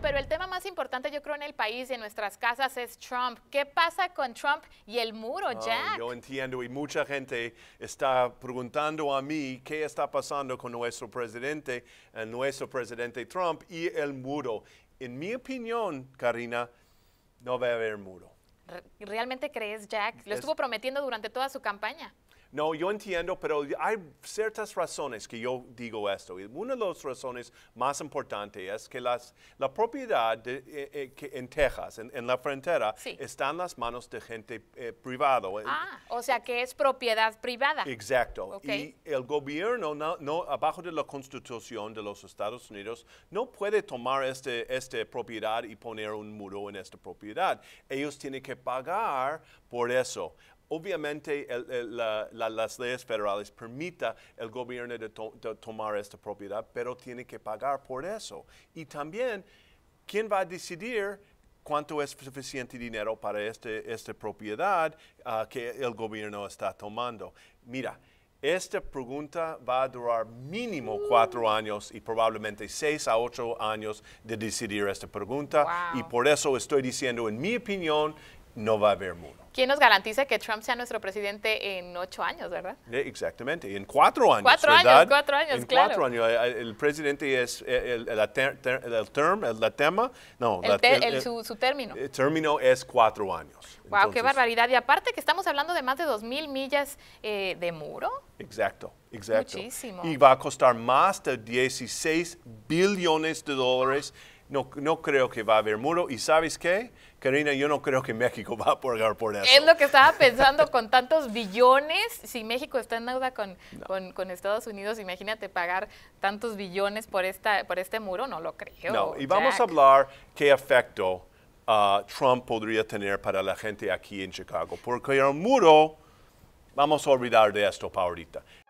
pero el tema más importante yo creo en el país y en nuestras casas es Trump. ¿Qué pasa con Trump y el muro, Jack? yo entiendo y mucha gente está preguntando a mí qué está pasando con nuestro presidente, eh, nuestro presidente Trump y el muro. En mi opinión, Karina, no va a haber muro. ¿Realmente crees, Jack? Lo estuvo prometiendo durante toda su campaña. No, yo entiendo, pero hay ciertas razones que yo digo esto. Una de las razones más importantes es que las, la propiedad eh, eh, en Texas, en, la frontera, está en las manos de gente eh, privada. Ah, o sea que es propiedad privada. Exacto. Y el gobierno, no, abajo de la constitución de los Estados Unidos, no puede tomar esta este propiedad y poner un muro en esta propiedad. Ellos tienen que pagar por eso obviamente las leyes federales permita el gobierno de, tomar esta propiedad, pero tiene que pagar por eso. Y también, ¿quién va a decidir? cuánto es suficiente dinero para este, esta propiedad ah, que el gobierno está tomando. Mira, esta pregunta va a durar mínimo cuatro años y probablemente seis a ocho años de decidir esta pregunta. Y por eso estoy diciendo, en mi opinión, no va a haber muro. ¿Quién nos garantiza que Trump sea nuestro presidente en ocho años, verdad? Eh, exactamente, en cuatro años. Cuatro años, cuatro años, en claro. cuatro años. Eh, el presidente es eh, el, term, tema, no, su, término. El término es cuatro años. Wow, qué barbaridad. Y aparte que estamos hablando de más de dos mil millas de muro. Exacto, exacto. Muchísimo. Y va a costar más de 16 billones de dólares. No, no creo que va a haber muro. ¿Y sabes qué? Karina, yo no creo que México va a pagar por eso. Es lo que estaba pensando con tantos billones. Si México está en deuda con, Estados Unidos, imagínate pagar tantos billones por, esta, por este muro. No lo creo. No, y vamos a hablar qué efecto ah, Trump podría tener para la gente aquí en Chicago. Porque el muro, vamos a olvidar de esto para ahorita.